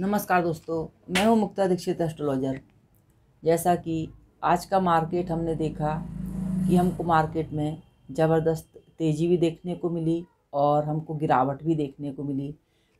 नमस्कार दोस्तों मैं हूं मुक्ता दीक्षित एस्ट्रोलॉजर जैसा कि आज का मार्केट हमने देखा कि हमको मार्केट में ज़बरदस्त तेज़ी भी देखने को मिली और हमको गिरावट भी देखने को मिली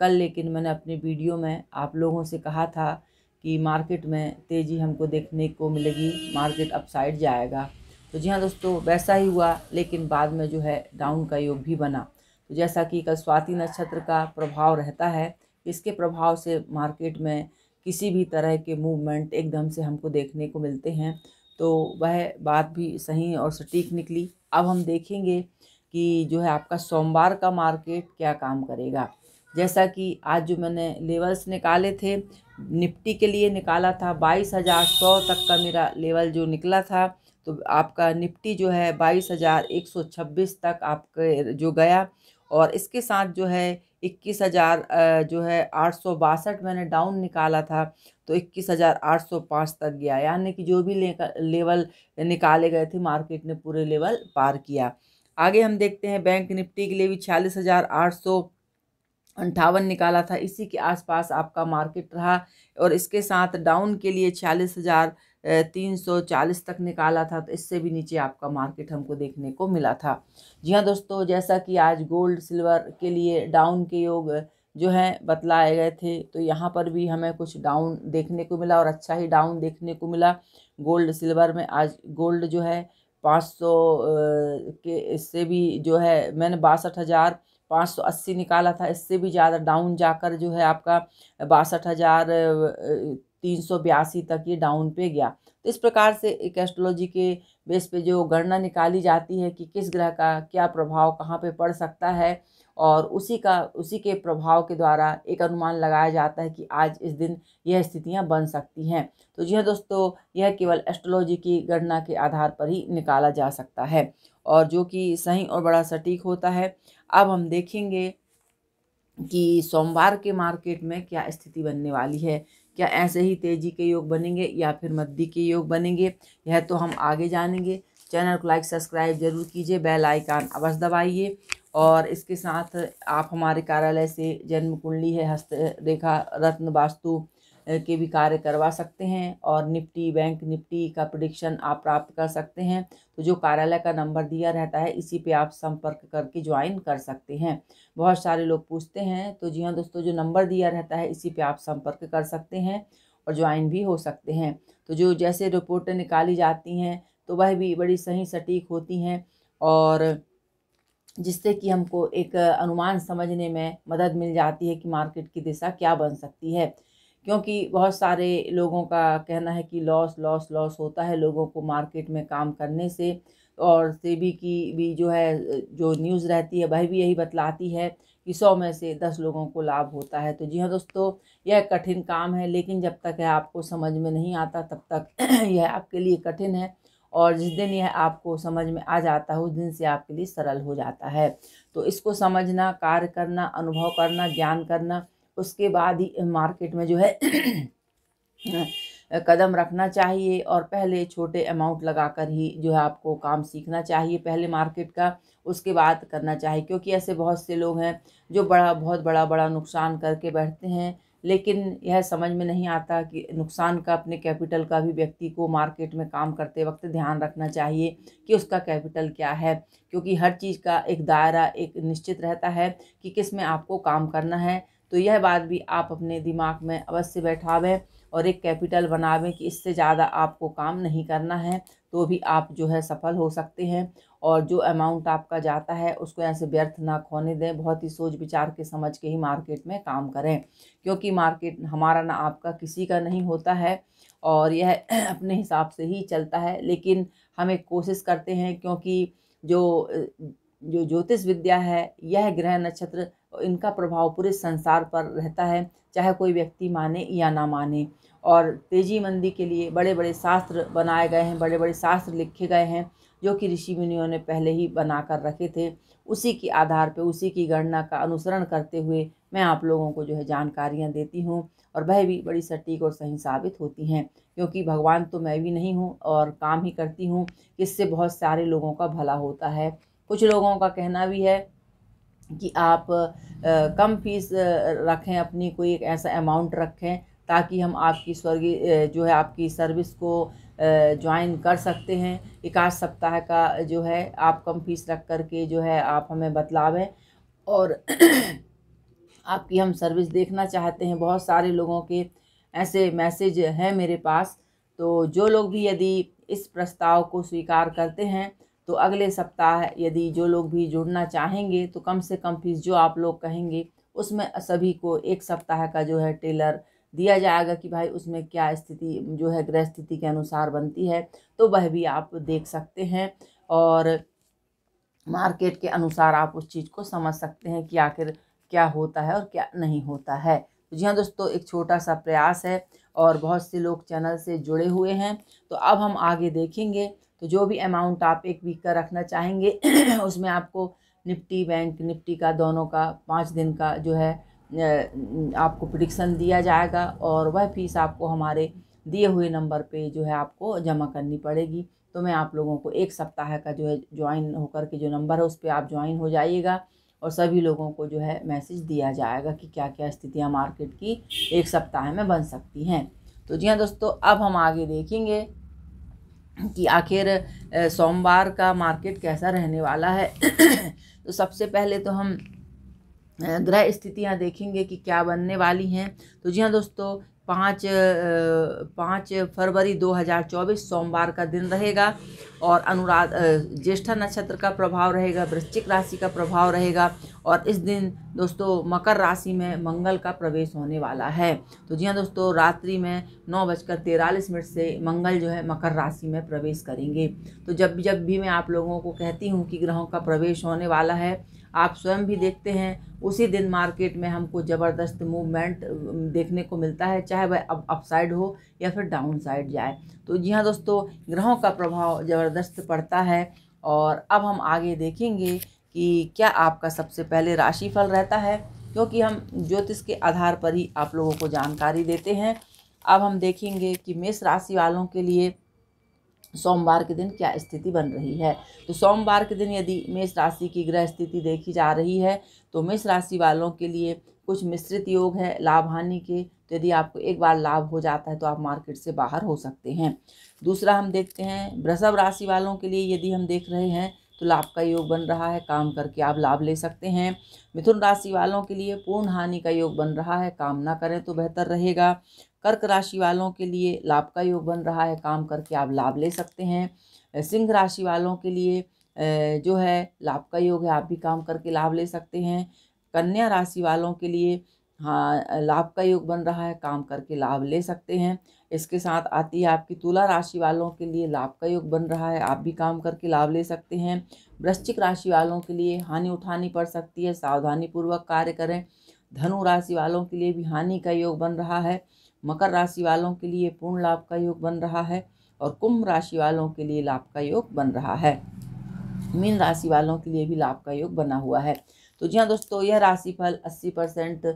कल लेकिन मैंने अपने वीडियो में आप लोगों से कहा था कि मार्केट में तेज़ी हमको देखने को मिलेगी मार्केट अपसाइड जाएगा तो जी हाँ दोस्तों वैसा ही हुआ लेकिन बाद में जो है डाउन का योग भी बना तो जैसा कि कल स्वाति नक्षत्र का प्रभाव रहता है इसके प्रभाव से मार्केट में किसी भी तरह के मूवमेंट एकदम से हमको देखने को मिलते हैं तो वह बात भी सही और सटीक निकली अब हम देखेंगे कि जो है आपका सोमवार का मार्केट क्या काम करेगा जैसा कि आज जो मैंने लेवल्स निकाले थे निफ्टी के लिए निकाला था बाईस हज़ार सौ तक का मेरा लेवल जो निकला था तो आपका निफ्टी जो है बाईस हज़ार एक सौ छब्बीस तक आपके जो गया और इसके साथ जो है इक्कीस हज़ार जो है आठ सौ बासठ मैंने डाउन निकाला था तो इक्कीस हज़ार आठ सौ पाँच तक गया यानी कि जो भी लेवल निकाले गए थे मार्केट ने पूरे लेवल पार किया आगे हम देखते हैं बैंक निफ्टी के लिए भी छियालीस हज़ार आठ सौ अंठावन निकाला था इसी के आसपास आपका मार्केट रहा और इसके साथ डाउन के लिए छियालीस हज़ार तीन सौ चालीस तक निकाला था तो इससे भी नीचे आपका मार्केट हमको देखने को मिला था जी हाँ दोस्तों जैसा कि आज गोल्ड सिल्वर के लिए डाउन के योग जो हैं बतलाए गए थे तो यहाँ पर भी हमें कुछ डाउन देखने को मिला और अच्छा ही डाउन देखने को मिला गोल्ड सिल्वर में आज गोल्ड जो है पाँच सौ के इससे भी जो है मैंने बासठ हज़ार पाँच सौ अस्सी निकाला था इससे भी ज़्यादा डाउन जाकर जो है आपका बासठ हज़ार तीन सौ बयासी तक ये डाउन पे गया तो इस प्रकार से एक एस्ट्रोलॉजी के बेस पे जो गणना निकाली जाती है कि किस ग्रह का क्या प्रभाव कहाँ पे पड़ सकता है और उसी का उसी के प्रभाव के द्वारा एक अनुमान लगाया जाता है कि आज इस दिन यह स्थितियाँ बन सकती हैं तो जी हाँ दोस्तों यह केवल एस्ट्रोलॉजी की गणना के आधार पर ही निकाला जा सकता है और जो कि सही और बड़ा सटीक होता है अब हम देखेंगे कि सोमवार के मार्केट में क्या स्थिति बनने वाली है क्या ऐसे ही तेजी के योग बनेंगे या फिर मद्दी के योग बनेंगे यह तो हम आगे जानेंगे चैनल को लाइक सब्सक्राइब जरूर कीजिए बेल आइकान अवश्य दबाइए और इसके साथ आप हमारे कार्यालय से जन्म कुंडली है हस्त रेखा रत्न वास्तु के भी कार्य करवा सकते हैं और निफ्टी बैंक निफ्टी का प्रडिक्शन आप प्राप्त कर सकते हैं तो जो कार्यालय का नंबर दिया रहता है इसी पे आप संपर्क करके ज्वाइन कर सकते हैं बहुत सारे लोग पूछते हैं तो जी हाँ दोस्तों जो नंबर दिया रहता है इसी पे आप संपर्क कर सकते हैं और ज्वाइन भी हो सकते हैं तो जो जैसे रिपोर्टें निकाली जाती हैं तो वह भी बड़ी सही सटीक होती हैं और जिससे कि हमको एक अनुमान समझने में मदद मिल जाती है कि मार्केट की दिशा क्या बन सकती है क्योंकि बहुत सारे लोगों का कहना है कि लॉस लॉस लॉस होता है लोगों को मार्केट में काम करने से और सेबी की भी जो है जो न्यूज़ रहती है वह भी यही बतलाती है कि सौ में से दस लोगों को लाभ होता है तो जी हाँ दोस्तों यह कठिन काम है लेकिन जब तक यह आपको समझ में नहीं आता तब तक यह आपके लिए कठिन है और जिस दिन यह आपको समझ में आ जाता है उस दिन से आपके लिए सरल हो जाता है तो इसको समझना कार्य करना अनुभव करना ज्ञान करना उसके बाद ही मार्केट में जो है कदम रखना चाहिए और पहले छोटे अमाउंट लगाकर ही जो है आपको काम सीखना चाहिए पहले मार्केट का उसके बाद करना चाहिए क्योंकि ऐसे बहुत से लोग हैं जो बड़ा बहुत बड़ा बड़ा नुकसान करके बैठते हैं लेकिन यह समझ में नहीं आता कि नुकसान का अपने कैपिटल का भी व्यक्ति को मार्केट में काम करते वक्त ध्यान रखना चाहिए कि उसका कैपिटल क्या है क्योंकि हर चीज़ का एक दायरा एक निश्चित रहता है कि किस में आपको काम करना है तो यह बात भी आप अपने दिमाग में अवश्य बैठावें और एक कैपिटल बनावें कि इससे ज़्यादा आपको काम नहीं करना है तो भी आप जो है सफल हो सकते हैं और जो अमाउंट आपका जाता है उसको ऐसे व्यर्थ ना खोने दें बहुत ही सोच विचार के समझ के ही मार्केट में काम करें क्योंकि मार्केट हमारा ना आपका किसी का नहीं होता है और यह अपने हिसाब से ही चलता है लेकिन हम एक कोशिश करते हैं क्योंकि जो जो ज्योतिष विद्या है यह ग्रह नक्षत्र इनका प्रभाव पूरे संसार पर रहता है चाहे कोई व्यक्ति माने या ना माने और तेजी मंदी के लिए बड़े बड़े शास्त्र बनाए गए हैं बड़े बड़े शास्त्र लिखे गए हैं जो कि ऋषि मुनियों ने पहले ही बना कर रखे थे उसी के आधार पर उसी की गणना का अनुसरण करते हुए मैं आप लोगों को जो है जानकारियाँ देती हूँ और वह भी बड़ी सटीक और सही साबित होती हैं क्योंकि भगवान तो मैं भी नहीं हूँ और काम ही करती हूँ इससे बहुत सारे लोगों का भला होता है कुछ लोगों का कहना भी है कि आप कम फीस रखें अपनी कोई एक ऐसा अमाउंट रखें ताकि हम आपकी स्वर्गीय जो है आपकी सर्विस को ज्वाइन कर सकते हैं एकाध सप्ताह का जो है आप कम फीस रख कर के जो है आप हमें बतलावें और आपकी हम सर्विस देखना चाहते हैं बहुत सारे लोगों के ऐसे मैसेज हैं मेरे पास तो जो लोग भी यदि इस प्रस्ताव को स्वीकार करते हैं तो अगले सप्ताह यदि जो लोग भी जुड़ना चाहेंगे तो कम से कम फीस जो आप लोग कहेंगे उसमें सभी को एक सप्ताह का जो है टेलर दिया जाएगा कि भाई उसमें क्या स्थिति जो है गृह स्थिति के अनुसार बनती है तो वह भी आप देख सकते हैं और मार्केट के अनुसार आप उस चीज़ को समझ सकते हैं कि आखिर क्या होता है और क्या नहीं होता है तो जी हाँ दोस्तों एक छोटा सा प्रयास है और बहुत से लोग चैनल से जुड़े हुए हैं तो अब हम आगे देखेंगे तो जो भी अमाउंट आप एक वीक का रखना चाहेंगे उसमें आपको निफ्टी बैंक निफ्टी का दोनों का पाँच दिन का जो है आपको प्रडिक्शन दिया जाएगा और वह फीस आपको हमारे दिए हुए नंबर पे जो है आपको जमा करनी पड़ेगी तो मैं आप लोगों को एक सप्ताह का जो है ज्वाइन होकर के जो नंबर है उस पर आप ज्वाइन हो जाइएगा और सभी लोगों को जो है मैसेज दिया जाएगा कि क्या क्या स्थितियाँ मार्केट की एक सप्ताह में बन सकती हैं तो जी हाँ दोस्तों अब हम आगे देखेंगे कि आखिर सोमवार का मार्केट कैसा रहने वाला है तो सबसे पहले तो हम ग्रह स्थितियां देखेंगे कि क्या बनने वाली हैं तो जी हाँ दोस्तों पाँच पाँच फरवरी 2024 सोमवार का दिन रहेगा और अनुराध ज्येष्ठा नक्षत्र का प्रभाव रहेगा वृश्चिक राशि का प्रभाव रहेगा और इस दिन दोस्तों मकर राशि में मंगल का प्रवेश होने वाला है तो जी हाँ दोस्तों रात्रि में नौ बजकर तेरालीस मिनट से मंगल जो है मकर राशि में प्रवेश करेंगे तो जब जब भी मैं आप लोगों को कहती हूँ कि ग्रहों का प्रवेश होने वाला है आप स्वयं भी देखते हैं उसी दिन मार्केट में हमको ज़बरदस्त मूवमेंट देखने को मिलता है चाहे वह अब अपसाइड हो या फिर डाउन साइड जाए तो जी हाँ दोस्तों ग्रहों का प्रभाव ज़बरदस्त पड़ता है और अब हम आगे देखेंगे कि क्या आपका सबसे पहले राशिफल रहता है क्योंकि हम ज्योतिष के आधार पर ही आप लोगों को जानकारी देते हैं अब हम देखेंगे कि मेष राशि वालों के लिए सोमवार के दिन क्या स्थिति बन रही है तो सोमवार के दिन यदि मेष राशि की ग्रह स्थिति देखी जा रही है तो मेष राशि वालों के लिए कुछ मिश्रित योग है लाभ हानि के तो यदि आपको एक बार लाभ हो जाता है तो आप मार्केट से बाहर हो सकते हैं दूसरा हम देखते हैं वृषभ राशि वालों के लिए यदि हम देख रहे हैं तो लाभ का योग बन रहा है काम करके आप लाभ ले सकते हैं मिथुन राशि वालों के लिए पूर्ण हानि का योग बन रहा है काम ना करें तो बेहतर रहेगा कर्क राशि वालों के लिए लाभ का योग बन रहा है काम करके आप लाभ ले सकते हैं सिंह राशि वालों के लिए जो है लाभ का योग है आप भी काम करके लाभ ले सकते हैं कन्या राशि वालों के लिए हाँ लाभ का योग बन रहा है काम करके लाभ ले सकते हैं इसके साथ आती है आपकी तुला राशि वालों के लिए लाभ का योग बन रहा है आप भी काम करके लाभ ले सकते हैं वृश्चिक राशि वालों के लिए हानि उठानी पड़ सकती है सावधानी पूर्वक कार्य करें धनु राशि वालों के लिए भी हानि का योग बन रहा है मकर राशि वालों के लिए पूर्ण लाभ का योग बन रहा है और कुंभ राशि वालों के लिए लाभ का योग बन रहा है मीन राशि वालों के लिए भी लाभ का योग बना हुआ है तो जी हाँ दोस्तों यह राशिफल अस्सी परसेंट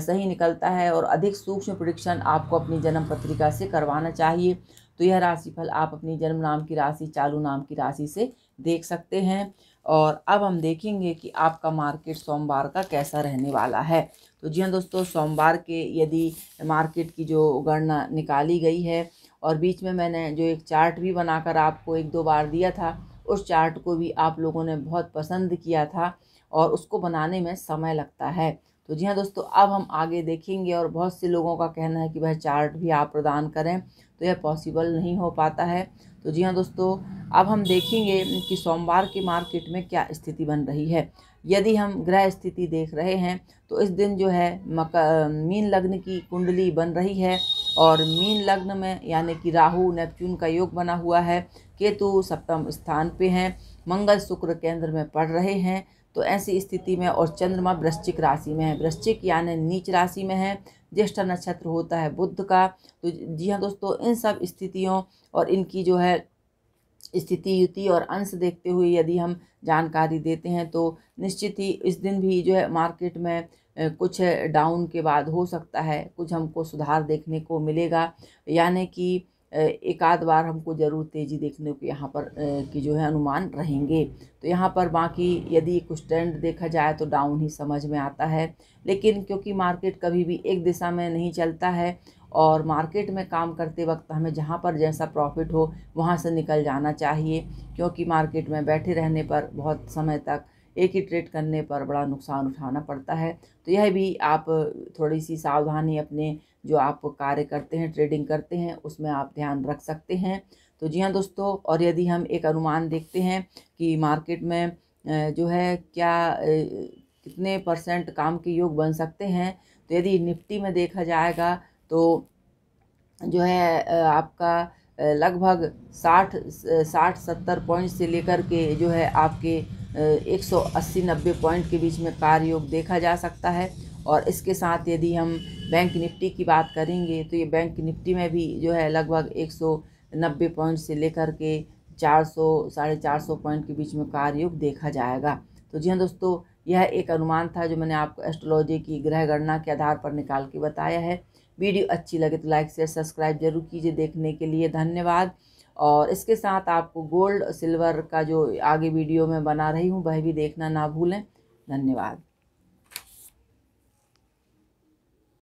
सही निकलता है और अधिक सूक्ष्म परीक्षण आपको अपनी जन्म पत्रिका से करवाना चाहिए तो यह राशिफल आप अपनी जन्म नाम की राशि चालू नाम की राशि से देख सकते हैं और अब हम देखेंगे कि आपका मार्केट सोमवार का कैसा रहने वाला है तो जी हाँ दोस्तों सोमवार के यदि मार्केट की जो गणना निकाली गई है और बीच में मैंने जो एक चार्ट भी बनाकर आपको एक दो बार दिया था उस चार्ट को भी आप लोगों ने बहुत पसंद किया था और उसको बनाने में समय लगता है तो जी हाँ दोस्तों अब हम आगे देखेंगे और बहुत से लोगों का कहना है कि वह चार्ट भी आप प्रदान करें तो यह पॉसिबल नहीं हो पाता है तो जी हाँ दोस्तों अब हम देखेंगे कि सोमवार के मार्केट में क्या स्थिति बन रही है यदि हम ग्रह स्थिति देख रहे हैं तो इस दिन जो है मक मीन लग्न की कुंडली बन रही है और मीन लग्न में यानी कि राहु नेपच्यून का योग बना हुआ है केतु सप्तम स्थान पे हैं मंगल शुक्र केंद्र में पड़ रहे हैं तो ऐसी स्थिति में और चंद्रमा वृश्चिक राशि में है वृश्चिक यानी नीच राशि में है ज्येष्ठ नक्षत्र होता है बुद्ध का तो जी हाँ दोस्तों इन सब स्थितियों और इनकी जो है स्थिति युति और अंश देखते हुए यदि हम जानकारी देते हैं तो निश्चित ही इस दिन भी जो है मार्केट में कुछ डाउन के बाद हो सकता है कुछ हमको सुधार देखने को मिलेगा यानी कि एक आध बार हमको ज़रूर तेज़ी देखने को यहाँ पर की जो है अनुमान रहेंगे तो यहाँ पर बाकी यदि कुछ ट्रेंड देखा जाए तो डाउन ही समझ में आता है लेकिन क्योंकि मार्केट कभी भी एक दिशा में नहीं चलता है और मार्केट में काम करते वक्त हमें जहाँ पर जैसा प्रॉफिट हो वहाँ से निकल जाना चाहिए क्योंकि मार्केट में बैठे रहने पर बहुत समय तक एक ही ट्रेड करने पर बड़ा नुकसान उठाना पड़ता है तो यह भी आप थोड़ी सी सावधानी अपने जो आप कार्य करते हैं ट्रेडिंग करते हैं उसमें आप ध्यान रख सकते हैं तो जी हाँ दोस्तों और यदि हम एक अनुमान देखते हैं कि मार्केट में जो है क्या कितने परसेंट काम के योग बन सकते हैं तो यदि निफ्टी में देखा जाएगा तो जो है आपका लगभग साठ साठ सत्तर पॉइंट से लेकर के जो है आपके एक सौ अस्सी नब्बे पॉइंट के बीच में कार्य योग देखा जा सकता है और इसके साथ यदि हम बैंक निफ्टी की बात करेंगे तो ये बैंक निफ्टी में भी जो है लगभग एक सौ नब्बे पॉइंट से लेकर के चार सौ साढ़े चार सौ पॉइंट के बीच में योग देखा जाएगा तो जी हाँ दोस्तों यह एक अनुमान था जो मैंने आपको एस्ट्रोलॉजी की ग्रह गणना के आधार पर निकाल के बताया है वीडियो अच्छी लगे तो लाइक शेयर सब्सक्राइब जरूर कीजिए देखने के लिए धन्यवाद और इसके साथ आपको गोल्ड सिल्वर का जो आगे वीडियो में बना रही हूँ वह भी देखना ना भूलें धन्यवाद